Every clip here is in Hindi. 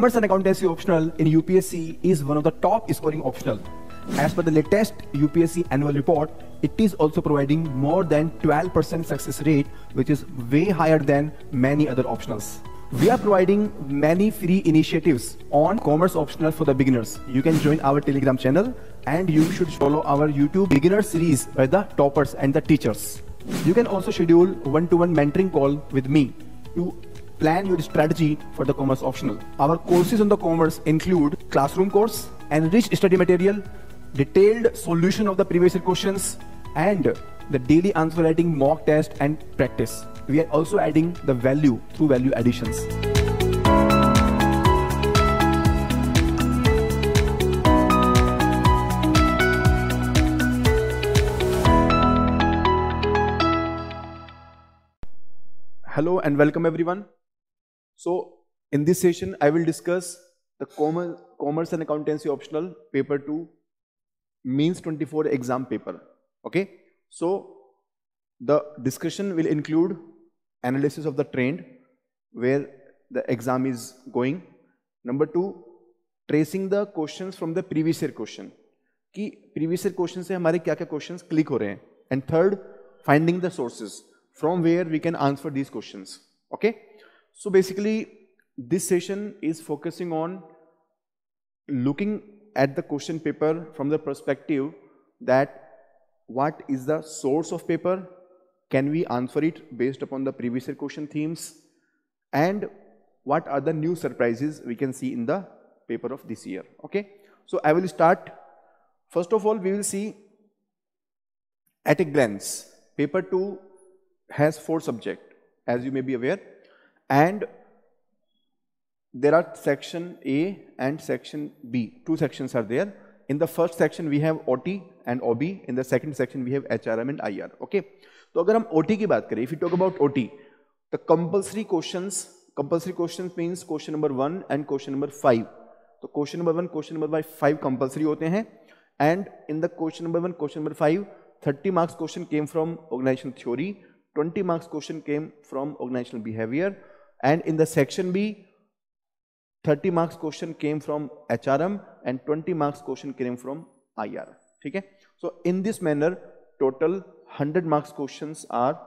Commerce and Accountancy optional in UPSC is one of the top scoring optional. As per the latest UPSC annual report, it is also providing more than 12% success rate, which is way higher than many other optionals. We are providing many free initiatives on Commerce Optional for the beginners. You can join our Telegram channel and you should follow our YouTube beginner series by the toppers and the teachers. You can also schedule one-to-one -one mentoring call with me to plan your strategy for the commerce optional. Our courses on the commerce include classroom course, enriched study material, detailed solution of the previous questions, and the daily answer writing mock test and practice. We are also adding the value through value additions. Hello and welcome everyone. So in this session, I will discuss the Commerce and Accountancy optional paper 2 means 24 exam paper. Okay. So the discussion will include analysis of the trend where the exam is going. Number 2 tracing the questions from the previous year question ki previous year question se hamare kya kya questions click ho rahe hain and third finding the sources from where we can answer these questions okay So basically, this session is focusing on looking at the question paper from the perspective that what is the source of paper, can we answer it based upon the previous year question themes and what are the new surprises we can see in the paper of this year, okay. So I will start, first of all we will see at a glance, paper 2 has 4 subject as you may be aware and there are section A and section B. Two sections are there. In the first section we have OT and OB. In the second section we have HRM and IR. Okay. तो अगर हम OT की बात करें, if we talk about OT, the compulsory questions, compulsory questions means question number one and question number five. तो question number one, question number five compulsory होते हैं and in the question number one, question number five, 30 marks question came from organizational theory, 20 marks question came from organizational behavior. And in the section B, 30 marks question came from HRM and 20 marks question came from IR. Okay? So in this manner, total 100 marks questions are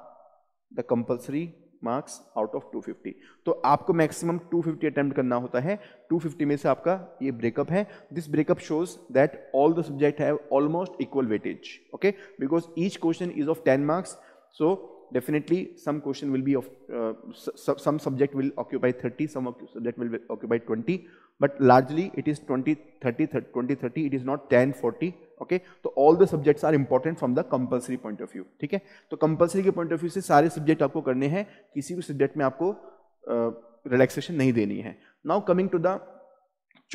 the compulsory marks out of 250 तो आपको मैक्सिमम 250 अटेम्प्ट करना होता है 250 में से आपका ये ब्रेकअप है this breakup shows that all the subject have almost equal weightage okay because each question is of 10 marks so definitely some question will be of, uh, su some subject will occupy 30, some subject will occupy 20, but largely it is 20, 30, 20, 30, it is not 10, 40, okay. So, all the subjects are important from the compulsory point of view, okay so compulsory ke point of view se sare subject aapko karne hai, kisi bhi subject mein aapko uh, relaxation nahi deni hai. Now coming to the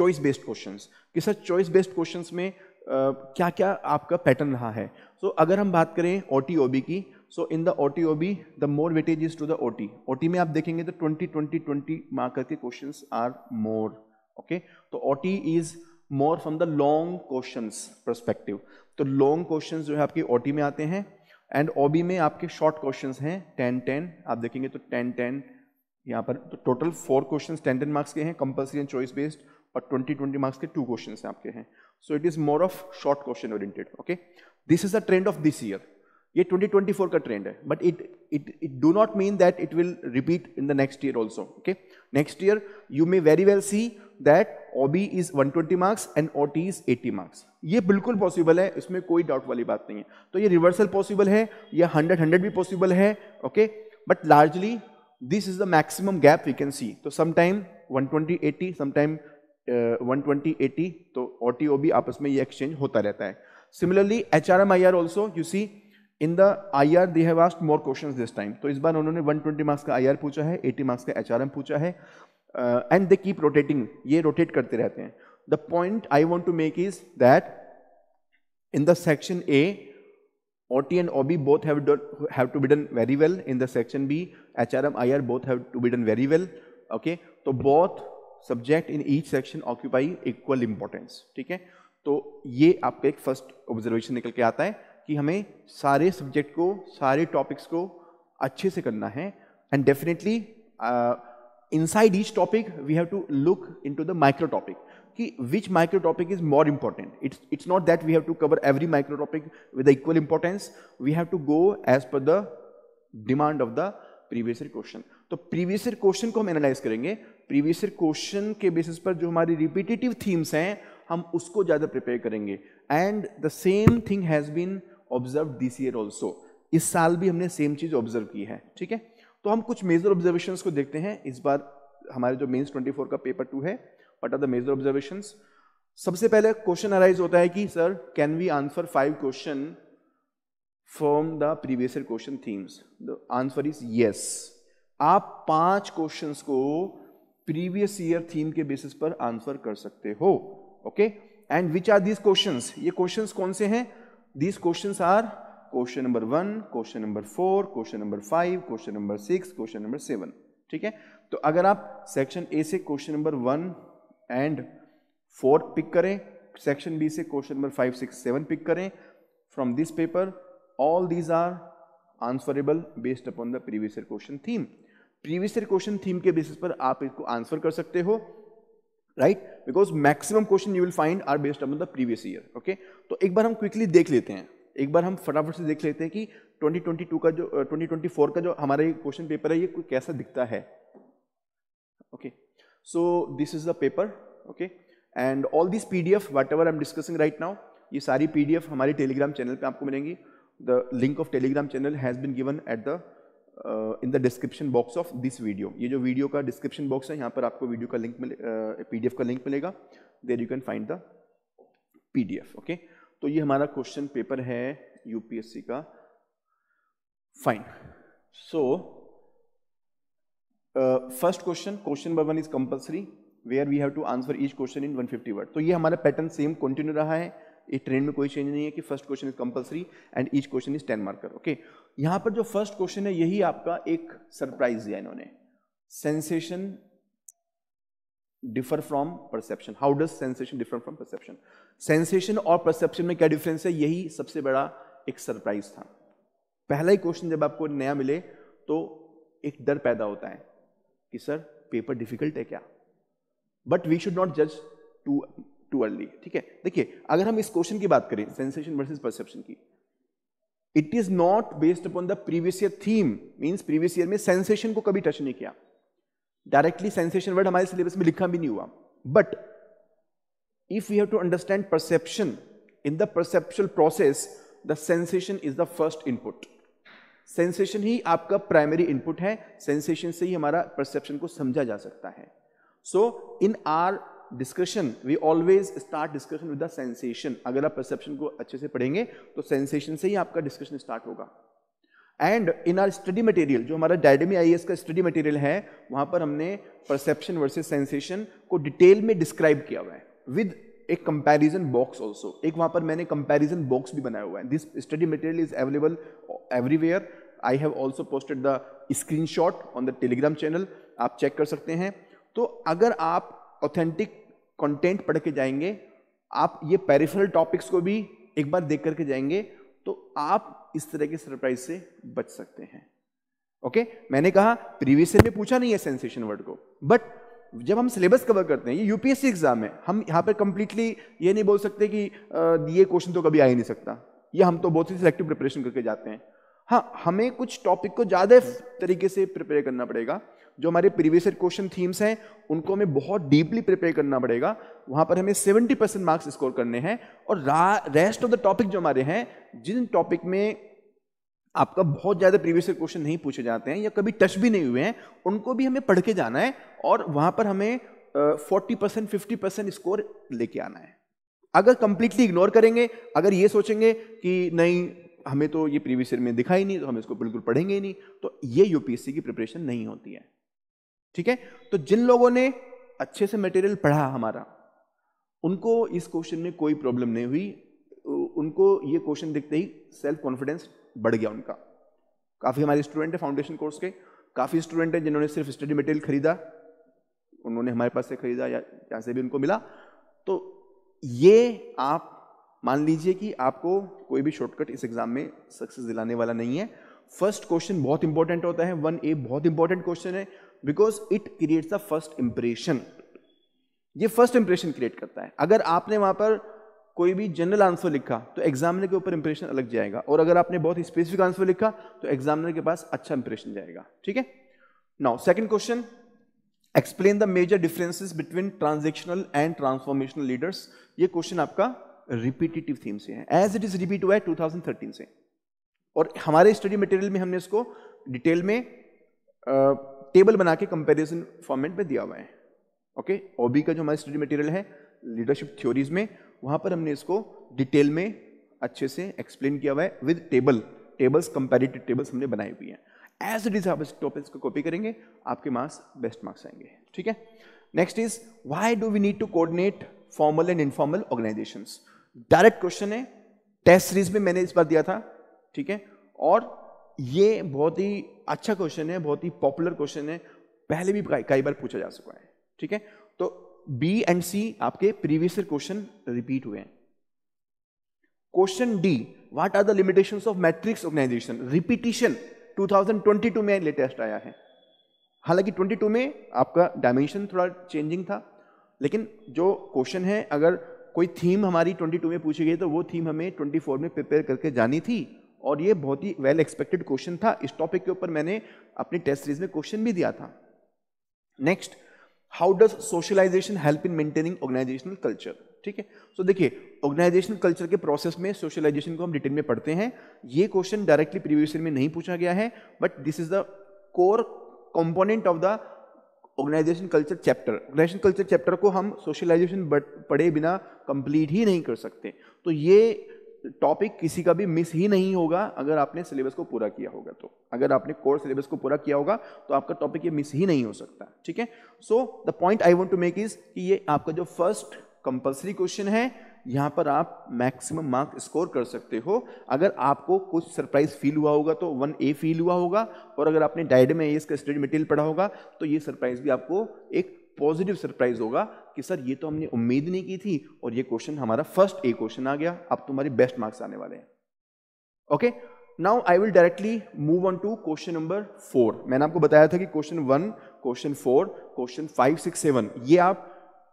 choice based questions, ki sir choice based questions mein uh, kya kya aapka pattern raha hai So, अगर हम बात करें O ki so in the O T O B the more weightage is to the O T O T में आप देखेंगे तो ट्वेंटी ट्वेंटी ट्वेंटी मार्क करके क्वेश्चन आर मोर ओके तो O T is more from the long question perspective तो लॉन्ग क्वेश्चन जो है आपके ओ टी में आते हैं एंड ओ बी में आपके शॉर्ट क्वेश्चन हैं टेन टेन आप देखेंगे तो टेन टेन यहाँ पर तो total four question ten ten marks के हैं कंपल्सरी एंड चॉइस बेस्ड और ट्वेंटी ट्वेंटी मार्क्स के टू क्वेश्चन आपके हैं so it is more of short question oriented okay this is the trend of this year ये 2024 का ट्रेंड है but it it it do not mean that it will repeat in the next year also okay next year you may very well see that OB is 120 marks and O T is 80 marks ये बिल्कुल पॉसिबल है इसमें कोई डाउट वाली बात नहीं है तो ये रिवर्सल पॉसिबल है या 100 100 भी पॉसिबल है okay but largely this is the maximum gap we can see तो sometime 120 80 sometime one twenty eighty तो ओ टी ओ बी आपस में ये एक्सचेंज होता रहता है similarly H R M I R also you see in the I R they have asked more question this time तो इस बार उन्होंने 120 ट्वेंटी मार्क्स का आई पूछा है 80 मार्क्स का एच पूछा है एंड दे कीप रोटेटिंग ये रोटेट करते रहते हैं the point I want to make is that in the section A O T and O B both have to be done very well in the section B H R M I R both have to be done very well okay तो both subject in each section occupy equal importance ठीक है तो ये आपका एक फर्स्ट ऑब्जर्वेशन निकल के आता है कि हमें सारे सब्जेक्ट को सारे टॉपिक्स को अच्छे से करना है and definitely inside each topic we have to look into the micro topic कि which micro topic is more important it's it's not that we have to cover every micro topic with equal importance we have to go as per the demand of the previous question तो प्रीवियस क्वेश्चन को हम एनालाइज करेंगे प्रीवियस क्वेश्चन के बेसिस पर जो हमारी रिपीटेटिव थीम्स हैं हम उसको ज़्यादा प्रिपेयर करेंगे and the same thing has been observe this year also इस साल भी हमने सेम चीज़ ऑब्जर्व की है ठीक है तो हम कुछ मेजर ऑब्जर्वेशन को देखते हैं इस बार हमारे जो मेन्स 24 का पेपर टू है what are the major observation सबसे पहले क्वेश्चन अराइज होता है कि sir can we answer five question from the previous question themes the answer is yes आप पांच क्वेश्चन को प्रीवियस ईयर थीम के बेसिस पर आंसर कर सकते हो okay and which are these question ये क्वेश्चन कौन से हैं These questions are question number one question number four question number five question number six question number seven ठीक है तो अगर आप सेक्शन ए से question number one and four pick करें सेक्शन बी से question number five six seven pick करें from this paper all these are answerable based upon the previous question theme previous question theme के बेसिस पर आप इसको आंसर कर सकते हो right because maximum question you will find are based on the previous year okay तो एक बार हम क्विकली देख लेते हैं एक बार हम फटाफट से देख लेते हैं कि 2022 का जो 2024 का जो हमारा ये क्वेश्चन पेपर है ये कैसा दिखता है okay so this is the paper okay and all this P D F whatever I'm discussing right now ये सारी एफ हमारे टेलीग्राम चैनल पे आपको मिलेंगी the link of Telegram channel has been given at the in the description box of this video ये जो वीडियो का डिस्क्रिप्शन बॉक्स है यहाँ पर आपको वीडियो का लिंक मिले पीडीएफ uh, का लिंक मिलेगा there you can find the PDF okay तो ये हमारा क्वेश्चन पेपर है यूपीएससी का fine so first question question number one is compulsory where we have to answer each question in 150 word तो ये हमारा पैटर्न सेम कंटिन्यू रहा है ये ट्रेंड में कोई चेंज नहीं है कि first question is compulsory and each question is ten marker okay यहाँ पर जो फर्स्ट क्वेश्चन है यही आपका एक सरप्राइज दिया इन्होंने sensation differ from perception how does sensation differ from perception sensation और परसेप्शन में क्या डिफरेंस है यही सबसे बड़ा एक सरप्राइज था पहला ही क्वेश्चन जब आपको नया मिले तो एक डर पैदा होता है कि सर पेपर डिफिकल्ट है क्या बट वी शुड नॉट जज टू टू अर्ली ठीक है देखिए अगर हम इस क्वेश्चन की बात करें सेंसेशन वर्सेज परसेप्शन की it is not based upon the previous year theme means previous year में सेंसेशन को कभी टच नहीं किया डायरेक्टली सेंसेशन वर्ड हमारे सिलेबस में लिखा भी नहीं हुआ but if you have to understand perception in the perception process the sensation is the first input sensation ही आपका प्राइमरी इनपुट है सेंसेशन से ही हमारा परसेप्शन को समझा जा सकता है so in our discussion we always start discussion with the sensation अगर आप परसेप्शन को अच्छे से पढ़ेंगे तो सेंसेशन से ही आपका डिस्कशन स्टार्ट होगा and in our study material जो हमारा डायडमी आई का स्टडी मटेरियल है वहां पर हमने परसेप्शन वर्सेज सेंसेशन को डिटेल में डिस्क्राइब किया हुआ है विद एक कंपैरिजन बॉक्स ऑल्सो एक वहां पर मैंने कंपैरिजन बॉक्स भी बनाया हुआ है this study material is available everywhere I have also posted the screenshot on the Telegram channel आप चेक कर सकते हैं तो अगर आप ऑथेंटिक कंटेंट पढ़ के जाएंगे आप ये पेरिफेरल टॉपिक्स को भी एक बार देख करके जाएंगे तो आप इस तरह के सरप्राइज से बच सकते हैं ओके मैंने कहा प्रीवियस ईयर में पूछा नहीं है सेंसेशन वर्ड को बट जब हम सिलेबस कवर करते हैं ये यूपीएससी एग्जाम है हम यहाँ पर कंप्लीटली ये नहीं बोल सकते कि ये क्वेश्चन तो कभी आ ही नहीं सकता ये हम तो बहुत ही सिलेक्टिव प्रिपरेशन करके जाते हैं हाँ हमें कुछ टॉपिक को ज़्यादा तरीके से प्रिपेयर करना पड़ेगा जो हमारे प्रीवियस ईयर क्वेश्चन थीम्स हैं उनको हमें बहुत डीपली प्रिपेयर करना पड़ेगा वहाँ पर हमें 70 परसेंट मार्क्स स्कोर करने हैं और रेस्ट ऑफ द टॉपिक जो हमारे हैं जिन टॉपिक में आपका बहुत ज़्यादा प्रीवियस क्वेश्चन नहीं पूछे जाते हैं या कभी टच भी नहीं हुए हैं उनको भी हमें पढ़ के जाना है और वहाँ पर हमें forty percent fifty percent score लेके आना है अगर कंप्लीटली इग्नोर करेंगे अगर ये सोचेंगे कि नहीं हमें तो ये प्रीवियस ईयर में दिखाई नहीं तो हम इसको बिल्कुल पढ़ेंगे ही नहीं तो ये यूपीएससी की प्रिपरेशन नहीं होती है ठीक है तो जिन लोगों ने अच्छे से मटेरियल पढ़ा हमारा उनको इस क्वेश्चन में कोई प्रॉब्लम नहीं हुई उनको ये क्वेश्चन देखते ही सेल्फ कॉन्फिडेंस बढ़ गया उनका काफ़ी हमारे स्टूडेंट हैं फाउंडेशन कोर्स के काफ़ी स्टूडेंट हैं जिन्होंने सिर्फ स्टडी मटेरियल खरीदा उन्होंने हमारे पास से खरीदा या यहाँ से भी उनको मिला तो ये आप मान लीजिए कि आपको कोई भी शॉर्टकट इस एग्ज़ाम में सक्सेस दिलाने वाला नहीं है फर्स्ट क्वेश्चन बहुत इंपॉर्टेंट होता है वन ए बहुत इंपॉर्टेंट क्वेश्चन है because it creates the first impression ये फर्स्ट इंप्रेशन क्रिएट करता है अगर आपने वहां पर कोई भी जनरल आंसर लिखा तो एग्जामिनर के ऊपर इंप्रेशन अलग जाएगा और अगर आपने बहुत स्पेसिफिक आंसर लिखा तो एग्जामिनर के पास अच्छा इंप्रेशन जाएगा ठीक है now second question explain the major differences between transactional and transformational leaders ये क्वेश्चन आपका रिपीटेटिव थीम से है एज इट इज रिपीट हुआ है थर्टीन से और हमारे स्टडी मटेरियल में हमने इसको डिटेल में टेबल बना के कंपेरिजन फॉर्मेट में दिया हुआ है ओके ओबी का जो हमारा स्टडी मटेरियल है लीडरशिप थ्योरीज में वहाँ पर हमने इसको डिटेल में अच्छे से एक्सप्लेन किया हुआ है with table tables comparative tables हमने बनाई हुई हैं एज इट इज आप इस टॉपिक्स को कॉपी करेंगे आपके मार्क्स बेस्ट मार्क्स आएंगे ठीक है next is why do we need to coordinate formal and informal organisation direct question है टेस्ट सीरीज में मैंने इस बार दिया था ठीक है और ये बहुत ही अच्छा क्वेश्चन है बहुत ही पॉपुलर क्वेश्चन है पहले भी कई बार पूछा जा चुका है ठीक है तो बी एंड सी आपके प्रीवियस क्वेश्चन रिपीट हुए हैं question D what are the limitations of matrix organisation repetition 2022 में लेटेस्ट आया है हालांकि 22 में आपका डायमेंशन थोड़ा चेंजिंग था लेकिन जो क्वेश्चन है अगर कोई थीम हमारी 22 में पूछी गई तो वो थीम हमें 24 में प्रिपेयर करके जानी थी और ये बहुत ही वेल एक्सपेक्टेड क्वेश्चन था इस टॉपिक के ऊपर मैंने अपनी टेस्ट सीरीज में क्वेश्चन भी दिया था next how does socialisation help in maintaining organisational culture ठीक है सो देखिए ऑर्गेनाइजेशनल कल्चर के प्रोसेस में सोशलाइजेशन को हम डिटेल में पढ़ते हैं ये क्वेश्चन डायरेक्टली प्रीवियस ईयर में नहीं पूछा गया है but this is the core component of the organisation culture chapter organisation culture chapter को हम सोशलाइजेशन पढ़े बिना कंप्लीट ही नहीं कर सकते तो ये टॉपिक किसी का भी मिस ही नहीं होगा अगर आपने सिलेबस को पूरा किया होगा तो अगर आपने कोर सिलेबस को पूरा किया होगा तो आपका टॉपिक ये मिस ही नहीं हो सकता ठीक है so the point I want to make is कि ये आपका जो फर्स्ट कंपलसरी क्वेश्चन है यहाँ पर आप मैक्सिमम मार्क स्कोर कर सकते हो अगर आपको कुछ सरप्राइज फील हुआ होगा तो वन ए फील हुआ होगा और अगर आपने डाइड में एस इसका स्टडी मटेरियल पढ़ा होगा तो ये सरप्राइज भी आपको एक पॉजिटिव सरप्राइज होगा कि सर ये तो हमने उम्मीद नहीं की थी और ये क्वेश्चन हमारा फर्स्ट ए क्वेश्चन आ गया अब तुम्हारे बेस्ट मार्क्स आने वाले हैं okay now I will directly move on to question number four मैंने आपको बताया था कि question one question four question five six seven ये आप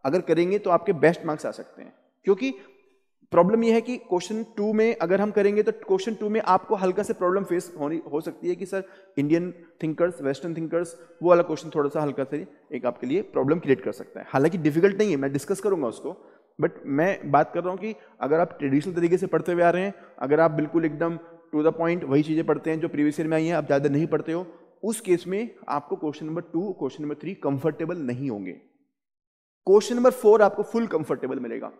अगर करेंगे तो आपके बेस्ट मार्क्स आ सकते हैं क्योंकि प्रॉब्लम यह है कि क्वेश्चन टू में अगर हम करेंगे तो क्वेश्चन टू में आपको हल्का से प्रॉब्लम फेस होनी हो सकती है कि sir Indian thinkers western thinkers वो वाला क्वेश्चन थोड़ा सा हल्का से एक आपके लिए प्रॉब्लम क्रिएट कर सकता है हालांकि डिफिकल्ट नहीं है मैं डिस्कस करूंगा उसको बट मैं बात कर रहा हूँ कि अगर आप ट्रेडिशनल तरीके से पढ़ते हुए आ रहे हैं अगर आप बिल्कुल एकदम टू द पॉइंट वही चीज़ें पढ़ते हैं जो प्रीवियस ईयर में आई हैं आप ज़्यादा नहीं पढ़ते हो उस केस में आपको question number two question number three comfortable नहीं होंगे क्वेश्चन नंबर फोर आपको फुल कंफर्टेबल मिलेगा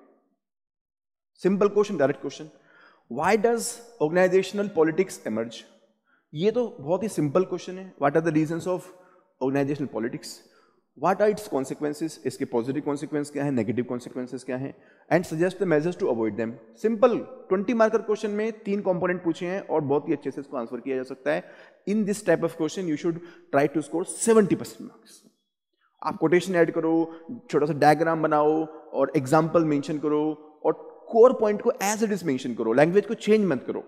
simple question direct question why does organisational politics emerge ये तो बहुत ही सिंपल क्वेश्चन है what are the reason of organisational politics what are its consequences इसके पॉजिटिव कॉन्सिक्वेंस क्या है नेगेटिव कॉन्सिक्वेंसेज क्या है and suggest the measures to avoid them simple twenty marker question में तीन कॉम्पोनेंट पूछे हैं और बहुत ही अच्छे से इसको आंसर किया जा सकता है in this type of question you should try to score seventy percent marks आप कोटेशन ऐड करो छोटा सा डायग्राम बनाओ और एग्जाम्पल मेंशन करो और कोर पॉइंट को एज इट इज मेंशन करो लैंग्वेज को चेंज मत करो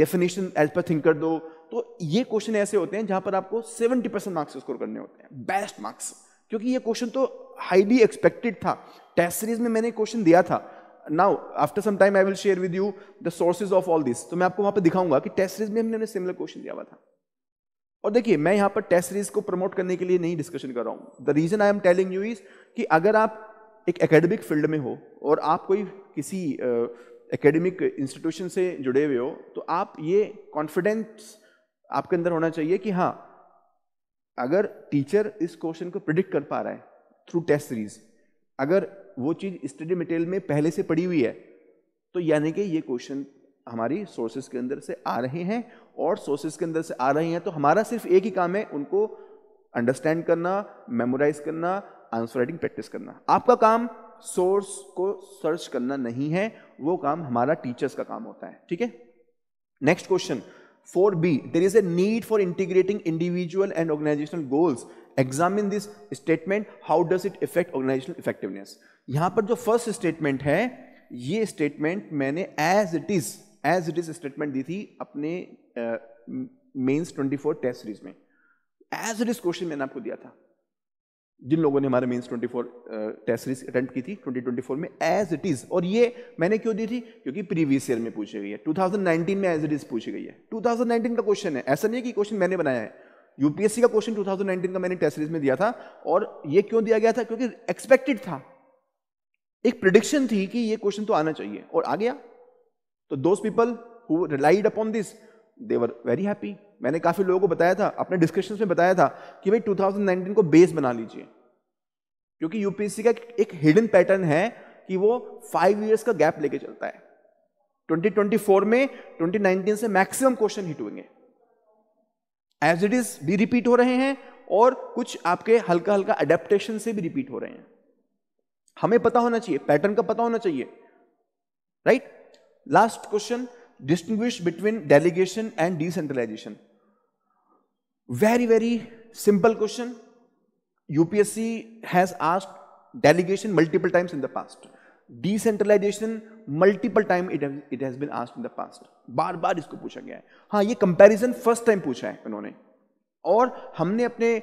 डेफिनेशन एज पर थिंक कर दो तो ये क्वेश्चन ऐसे होते हैं जहां पर आपको 70 परसेंट मार्क्स स्कोर करने होते हैं बेस्ट मार्क्स क्योंकि ये क्वेश्चन तो हाईली एक्सपेक्टेड था टेस्ट सीरीज में मैंने क्वेश्चन दिया था now after some time I will share with you the sources of all this तो मैं आपको वहां पर दिखाऊंगा कि टेस्ट सीरीज में हमने सिमिलर क्वेश्चन दिया हुआ था और देखिए मैं यहाँ पर टेस्ट सीरीज को प्रमोट करने के लिए नहीं डिस्कशन कर रहा हूँ the reason I am telling you is कि अगर आप एक एकेडमिक फील्ड में हो और आप कोई किसी एकेडमिक इंस्टीट्यूशन से जुड़े हुए हो तो आप ये कॉन्फिडेंस आपके अंदर होना चाहिए कि हाँ अगर टीचर इस क्वेश्चन को प्रिडिक्ट कर पा रहा है थ्रू टेस्ट सीरीज अगर वो चीज़ स्टडी मटेरियल में पहले से पड़ी हुई है तो यानी कि ये क्वेश्चन हमारी सोर्सेज के अंदर से आ रहे हैं और सोर्सेज के अंदर से आ रहे हैं तो हमारा सिर्फ एक ही काम है उनको अंडरस्टैंड करना मेमोराइज करना आंसर राइटिंग प्रैक्टिस करना आपका काम सोर्स को सर्च करना नहीं है वो काम हमारा टीचर्स का काम होता है ठीक है next question four B there is a need for integrating individual and organisational goals examine this statement how does it affect organisational effectiveness यहां पर जो फर्स्ट स्टेटमेंट है ये स्टेटमेंट मैंने as it is as it is statement दी थी अपने mains twenty four test series में एज इट इज क्वेश्चन मैंने आपको दिया था जिन लोगों ने हमारे मीन्स 24 टेस्ट सीरीज अटेंड की थी 2024 में एज इट इज़ और ये मैंने क्यों दी थी क्योंकि प्रीवियस ईयर में पूछी गई है 2019 में एज इट इज़ पूछी गई है 2019 का क्वेश्चन है ऐसा नहीं है कि क्वेश्चन मैंने बनाया है यूपीएससी का क्वेश्चन 2019 का मैंने टेस्ट सीरीज में दिया था और ये क्यों दिया गया था क्योंकि एक्सपेक्टेड था एक प्रिडिक्शन थी कि ये क्वेश्चन तो आना चाहिए और आ गया तो those people who relied upon this they were very happy मैंने काफ़ी लोगों को बताया था अपने डिस्कशन में बताया था कि भाई 2019 को बेस बना लीजिए क्योंकि यूपीएससी का एक हिडन पैटर्न है कि वो फाइव ईयर्स का गैप लेके चलता है 2024 में 2019 से मैक्सिमम क्वेश्चन हिट हुएंगे एज इट इज भी रिपीट हो रहे हैं और कुछ आपके हल्का हल्का अडेप्टेशन से भी रिपीट हो रहे हैं हमें पता होना चाहिए पैटर्न का पता होना चाहिए right last question distinguish between delegation and decentralization? Very, very simple question. UPSC has asked delegation multiple times in the past. Decentralization multiple time it, it has been asked in the past. बार बार इसको पूछा गया है हाँ ये कंपैरिजन फर्स्ट टाइम पूछा है उन्होंने और हमने अपने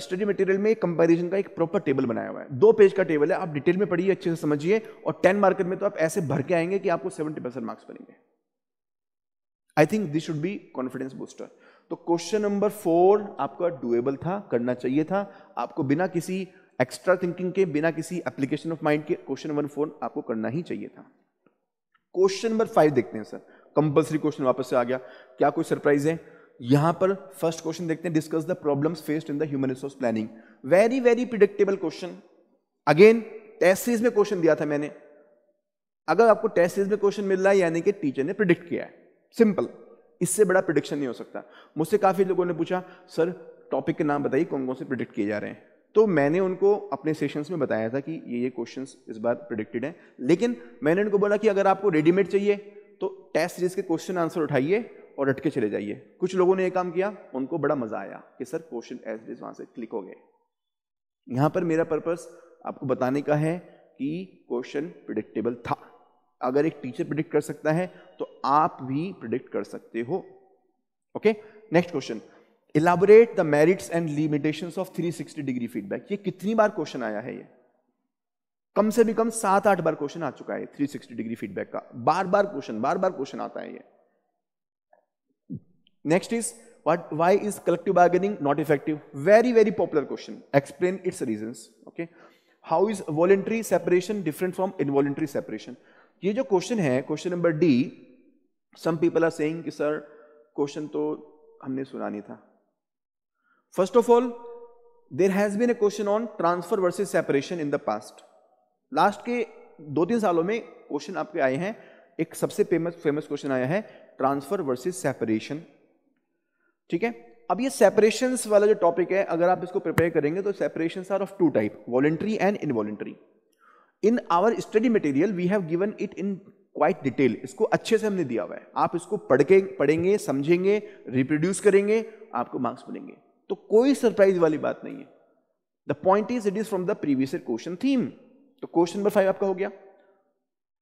स्टडी uh, मटेरियल में कंपैरिजन का एक प्रॉपर टेबल बनाया हुआ है दो पेज का टेबल है आप डिटेल में पढ़िए अच्छे से समझिए और टेन मार्कर में तो आप ऐसे भर के आएंगे कि आपको सेवेंटी परसेंट मार्क्स बनेंगे I think this should be confidence booster तो क्वेश्चन नंबर फोर आपका डुएबल था करना चाहिए था आपको बिना किसी एक्स्ट्रा थिंकिंग के बिना किसी एप्लीकेशन ऑफ माइंड के क्वेश्चन नंबर फोर आपको करना ही चाहिए था क्वेश्चन नंबर फाइव देखते हैं सर कंपल्सरी क्वेश्चन वापस से आ गया क्या कोई सरप्राइज है यहां पर फर्स्ट क्वेश्चन देखते हैं discuss the problem faced in the human resource planning very very predictable question again test series में क्वेश्चन दिया था मैंने अगर आपको टेस्ट सीरीज में क्वेश्चन मिल रहा है यानी कि टीचर ने प्रिडिक्ट किया है सिंपल इससे बड़ा प्रिडिक्शन नहीं हो सकता मुझसे काफ़ी लोगों ने पूछा सर टॉपिक के नाम बताइए कौन कौन से प्रिडिक्ट किए जा रहे हैं तो मैंने उनको अपने सेशंस में बताया था कि ये ये क्वेश्चंस इस बार प्रिडिक्टेड हैं लेकिन मैंने उनको बोला कि अगर आपको रेडीमेड चाहिए तो टेस्ट सीरीज के क्वेश्चन आंसर उठाइए और रट के चले जाइए कुछ लोगों ने ये काम किया उनको बड़ा मजा आया कि सर क्वेश्चन एज इज वहां से क्लिक हो गए यहां पर मेरा पर्पस आपको बताने का है कि क्वेश्चन प्रिडिक्टेबल था अगर एक टीचर प्रिडिक्ट कर सकता है तो आप भी प्रिडिक्ट कर सकते हो okay next question elaborate the merits and limitation of three sixty degree feedback ये कितनी बार क्वेश्चन आया है ये कम से भी कम सात आठ बार क्वेश्चन आ चुका है थ्री सिक्सटी डिग्री फीडबैक का बार बार क्वेश्चन बार बार क्वेश्चन आता है ये next is what why is collective bargaining not effective very very popular question explain its reason okay how is voluntary separation different from involuntary separation ये जो क्वेश्चन है question number D some people are saying कि सर क्वेश्चन तो हमने सुना नहीं था first of all there has been a question on transfer versus separation in the past last के दो तीन सालों में क्वेश्चन आपके आए हैं एक सबसे फेमस फेमस क्वेश्चन आया है ट्रांसफर वर्सेज सेपरेशन ठीक है अब ये सेपरेशन वाला जो टॉपिक है अगर आप इसको प्रिपेयर करेंगे तो separation are of two type voluntary and involuntary in our study material we have given it in quite detail इसको अच्छे से हमने दिया हुआ है आप इसको पढ़ के पढ़ेंगे समझेंगे रिप्रोड्यूस करेंगे आपको मार्क्स मिलेंगे तो कोई सरप्राइज वाली बात नहीं है the point is it is from the previous year question theme तो क्वेश्चन नंबर फाइव आपका हो गया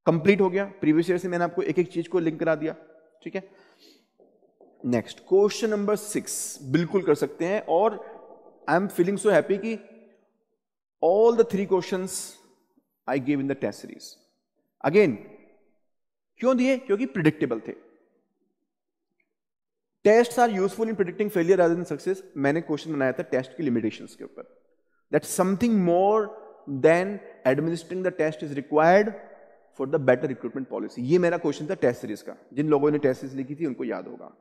कंप्लीट हो गया प्रीवियस ईयर से मैंने आपको एक एक चीज को लिंक करा दिया ठीक है नेक्स्ट क्वेश्चन नंबर सिक्स बिल्कुल कर सकते हैं और I am feeling so happy कि all the three question I give in the test series again क्यों दिए क्योंकि प्रिडिक्टेबल थे test are useful in predicting failure as in success मैंने क्वेश्चन बनाया था टेस्ट की लिमिटेशन के ऊपर that something more than administering the test is required for the better recruitment policy ये मेरा क्वेश्चन था टेस्ट सीरीज का जिन लोगों ने टेस्ट सीरीज लिखी थी उनको याद होगा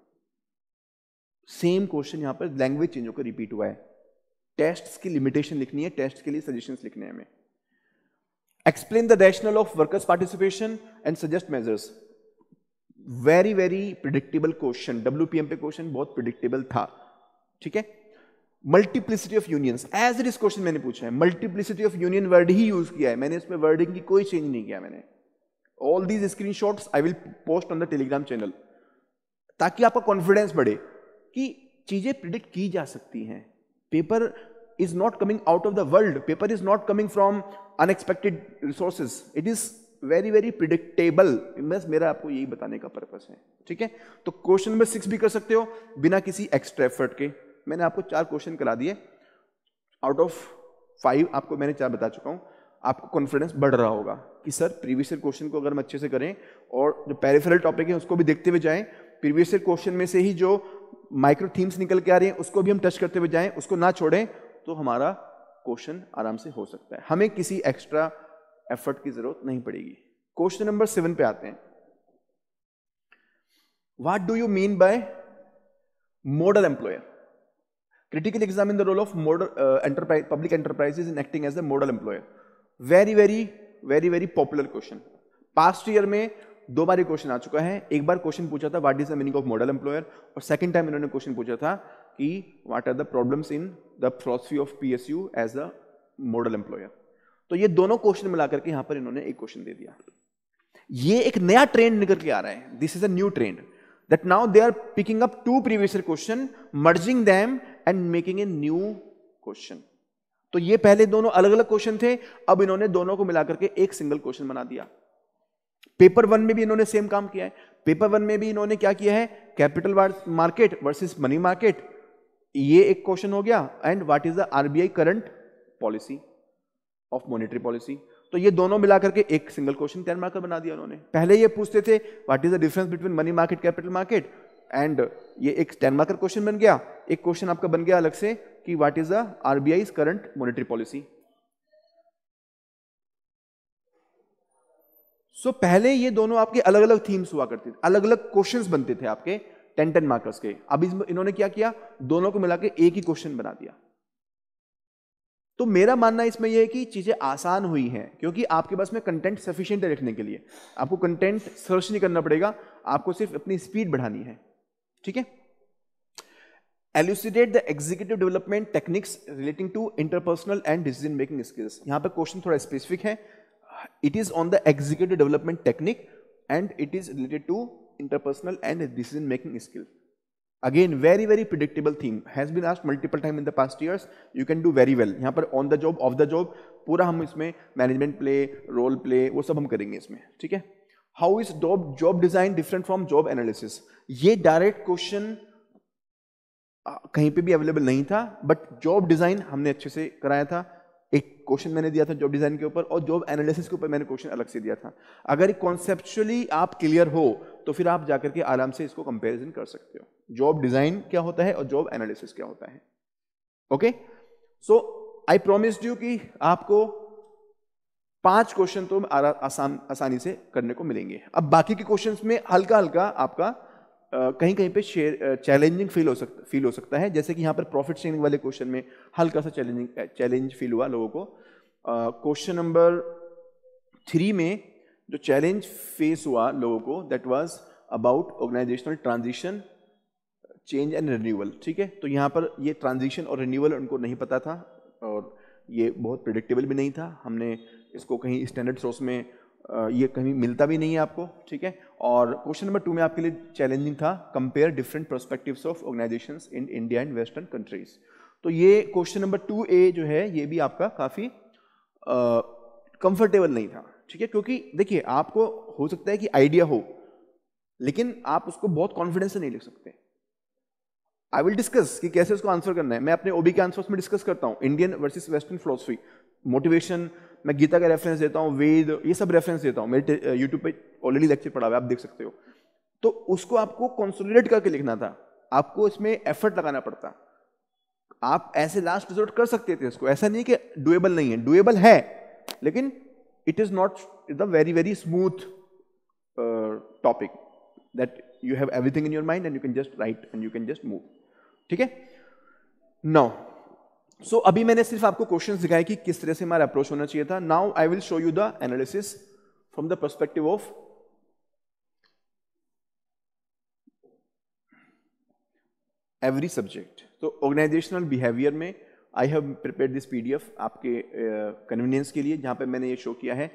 सेम क्वेश्चन यहां पर लैंग्वेज चेंज होकर रिपीट हुआ है टेस्ट की लिमिटेशन लिखनी है टेस्ट के लिए सजेशन लिखने हैं हमें explain the rationale of workers' participation and suggest measures. Very very predictable question W P M पे क्वेश्चन बहुत प्रिडिक्टेबल था ठीक है multiplicity of unions as it is question मैंने पूछा है मल्टीप्लिसिटी ऑफ यूनियन वर्ड ही यूज किया है मैंने इसमें वर्डिंग की कोई चेंज नहीं किया मैंने all these screen I will post on the Telegram channel ताकि आपका कॉन्फिडेंस बढ़े कि चीजें प्रिडिक्ट की जा सकती हैं paper is not coming out of the world. Paper is not coming from unexpected resources. It is very very predictable बस मेरा आपको यही बताने का पर्पस है ठीक है तो क्वेश्चन नंबर सिक्स भी कर सकते हो बिना किसी एक्स्ट्रा एफर्ट के मैंने आपको चार क्वेश्चन करा दिए आउट ऑफ फाइव आपको मैंने चार बता चुका हूं आपको कॉन्फिडेंस बढ़ रहा होगा कि सर प्रीवियस ईयर क्वेश्चन को अगर हम अच्छे से करें और जो पेरिफेरल टॉपिक है उसको भी देखते हुए जाएं प्रीवियस ईयर क्वेश्चन में से ही जो माइक्रो थीम्स निकल के आ रहे हैं उसको भी हम टच करते हुए जाएं उसको ना छोड़ें तो हमारा क्वेश्चन आराम से हो सकता है हमें किसी एक्स्ट्रा एफर्ट की जरूरत नहीं पड़ेगी क्वेश्चन नंबर सेवन पे आते हैं what do you mean by model employer critical exam in the role of model enterprise public enterprises in acting as the model employer very very very very popular question past year में दो बार ये क्वेश्चन आ चुका है एक बार क्वेश्चन पूछा था what is the meaning of model employer और सेकंड टाइम इन्होंने क्वेश्चन पूछा था E, what are the problems in the philosophy of PSU as a model employer. तो ये दोनों क्वेश्चन मिला करके यहाँ पर इन्होंने एक क्वेश्चन दे दिया ये एक नया ट्रेंड निकल के आ रहा है this is a new trend that now they are picking up two previous year question merging them and making a new question तो ये पहले दोनों अलग अलग क्वेश्चन थे अब इन्होंने दोनों को मिलाकर के एक सिंगल क्वेश्चन बना दिया पेपर वन में भी इन्होंने सेम काम किया है पेपर वन में भी इन्होंने क्या किया है capital market versus money market ये एक क्वेश्चन हो गया and what is the RBI current policy of monetary policy तो ये दोनों मिलाकर के एक सिंगल क्वेश्चन तैयार मार्कर बना दिया उन्होंने पहले ये पूछते थे what is the difference between money market capital market and ये एक टेन मार्कर क्वेश्चन बन गया एक क्वेश्चन आपका बन गया अलग से कि what is the RBI current monetary policy so पहले ये दोनों आपके अलग अलग थीम्स हुआ करते थे अलग अलग क्वेश्चंस बनते थे आपके टेन टेन मार्कर्स के अब इन्होंने क्या किया दोनों को मिला के एक ही क्वेश्चन बना दिया तो मेरा मानना इसमें यह है कि चीज़ें आसान हुई हैं क्योंकि आपके पास में कंटेंट सफिशियंट है लिखने के लिए आपको कंटेंट सर्च नहीं करना पड़ेगा आपको सिर्फ अपनी स्पीड बढ़ानी है ठीक है elucidate the executive development techniques relating to interpersonal and decision making skills यहां पर क्वेश्चन थोड़ा स्पेसिफिक है it is on the executive development technique and it is related to interpersonal and decision making skill. Again, very, very predictable theme has been asked multiple time in the past years. You can do very well. yahan par on the job, off the job, pura hum isme management play, role play wo sab hum karenge isme theek hai how is job job design different from job analysis ye direct question कहीं पे भी अवेलेबल नहीं था बट जॉब डिजाइन हमने अच्छे से कराया था एक क्वेश्चन मैंने दिया था जॉब डिजाइन के ऊपर और जॉब एनालिसिस के ऊपर मैंने क्वेश्चन अलग से दिया था अगर कॉन्सेप्चुअली आप क्लियर हो तो फिर आप जाकर के आराम से इसको कंपेरिजन कर सकते हो जॉब डिज़ाइन क्या होता है और जॉब एनालिसिस क्या होता है okay so I promised you कि आपको पांच क्वेश्चन तो आसान आसानी से करने को मिलेंगे अब बाकी के क्वेश्चंस में हल्का हल्का आपका कहीं कहीं पे शेयर चैलेंजिंग फील हो सकता फील हो सकता है जैसे कि यहाँ पर प्रॉफिट शेयरिंग वाले क्वेश्चन में हल्का सा चैलेंजिंग चैलेंज फील हुआ लोगों को क्वेश्चन नंबर थ्री में जो चैलेंज फेस हुआ लोगों को that was about organizational transition change and renewal ठीक है तो यहाँ पर ये ट्रांजिशन और रिन्यूअल उनको नहीं पता था और ये बहुत प्रिडिक्टेबल भी नहीं था हमने इसको कहीं स्टैंडर्ड सोर्स में ये कहीं मिलता भी नहीं है आपको ठीक है और क्वेश्चन नंबर टू में आपके लिए चैलेंजिंग था compare different perspective of organization in India and western countries तो ये क्वेश्चन नंबर टू ए जो है ये भी आपका काफ़ी कंफर्टेबल नहीं था ठीक है क्योंकि देखिए आपको हो सकता है कि आइडिया हो लेकिन आप उसको बहुत कॉन्फिडेंस से नहीं लिख सकते आई विल डिस्कस कि कैसे उसको आंसर करना है मैं अपने ओबी के आंसर में डिस्कस करता हूँ Indian versus western philosophy motivation मैं गीता का रेफरेंस देता हूँ वेद ये सब रेफरेंस देता हूँ मेरे यूट्यूब पे ऑलरेडी लेक्चर पढ़ा हुआ है आप देख सकते हो तो उसको आपको कॉन्सोलिडेट करके लिखना था आपको इसमें एफर्ट लगाना पड़ता आप ऐसे लास्ट रिजोर्ट कर सकते थे इसको ऐसा नहीं कि डुएबल नहीं है डुएबल है लेकिन it is not the very, very smooth uh, topic that you have everything in your mind and you can just write and you can just move. ठीक है? Now, so अभी मैंने सिर्फ आपको questions दिखाए कि किस तरह से हमारा approach होना चाहिए था. Now I will show you the analysis from the perspective of every subject. तो so, organizational behavior में I have prepare this P आपके कन्वीनियंस uh, के लिए जहाँ पर मैंने ये शो किया है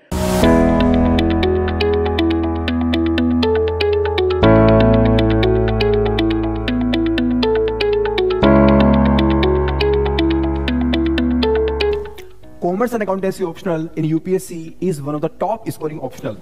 Commerce and Accountancy optional in UPSC is one of the top scoring optional.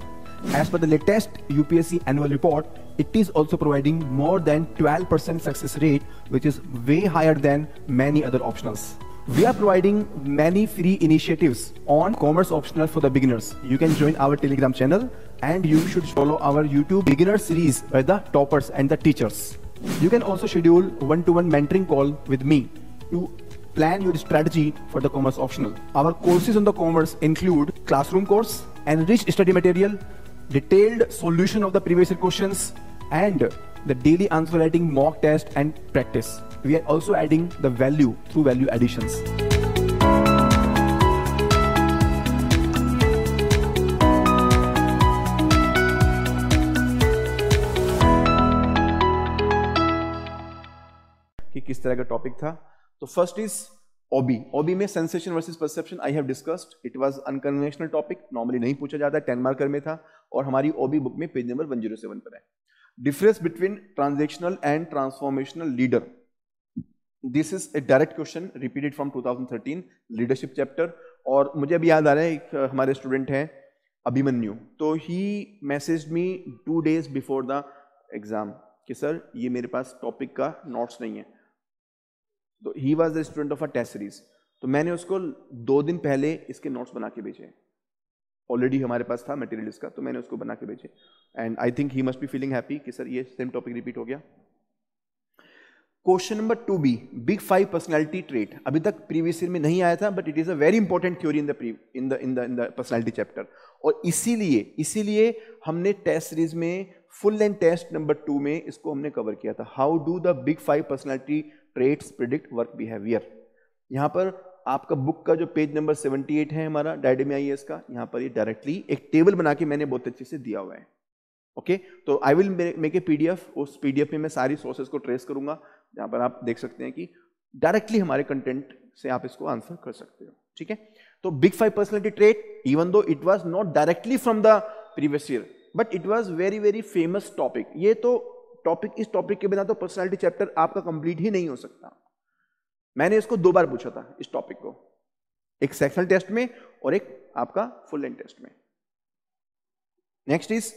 As per the latest UPSC annual report, it is also providing more than 12% success rate, which is way higher than many other optionals. We are providing many free initiatives on Commerce Optional for the beginners. You can join our Telegram channel and you should follow our YouTube beginner series by the toppers and the teachers. You can also schedule one-to-one mentoring call with me to plan your strategy for the Commerce Optional. Our courses on the Commerce include classroom course, enriched study material, detailed solution of the previous questions, and the daily answer writing mock test and practice. we are also adding the value through value additions. किस तरह का टॉपिक था तो फर्स्ट इज ओबी ओबी में sensation versus perception I have discussed it was unconventional topic normally नहीं पूछा जाता टेन मार्कर में था और हमारी ओबी बुक में पेज नंबर 107 पर है difference between transactional and transformational leader this is a direct question repeated from 2013 leadership chapter और मुझे अभी याद आ रहा है एक हमारे स्टूडेंट हैं अभिमन्यु तो he message me two days before the exam कि सर ये मेरे पास टॉपिक का नोट्स नहीं है तो he was the student of a test series तो मैंने उसको दो दिन पहले इसके नोट्स बना के भेजे ऑलरेडी हमारे पास था मटेरियल इसका तो मैंने उसको बना के भेजे and I think he must be feeling happy कि सर ये सेम टॉपिक रिपीट हो गया question number two B big five personality trait अभी तक प्रीवियस ईयर में नहीं आया था but it is a very important theory in the in the in the in the personality chapter और इसीलिए इसीलिए हमने टेस्ट सीरीज में full length test number two में इसको हमने कवर किया था how do the big five personality traits predict work behaviour यहाँ पर आपका बुक का जो पेज नंबर 78 है हमारा डायडेमी आई है इसका यहाँ पर ये डायरेक्टली एक टेबल बना के मैंने बहुत अच्छे से दिया हुआ है ओके okay? तो I will make a PDF उस पीडीएफ में मैं सारी सोर्सेज को ट्रेस करूंगा जहां पर आप देख सकते हैं कि डायरेक्टली हमारे कंटेंट से आप इसको आंसर कर सकते हो ठीक है तो big five personality trait even though it was not directly from the previous year but it was very very famous topic ये तो टॉपिक इस टॉपिक के बिना तो पर्सनैलिटी चैप्टर आपका कंप्लीट ही नहीं हो सकता मैंने इसको दो बार पूछा था इस टॉपिक को एक सेक्शनल टेस्ट में और एक आपका फुल एंड टेस्ट में next is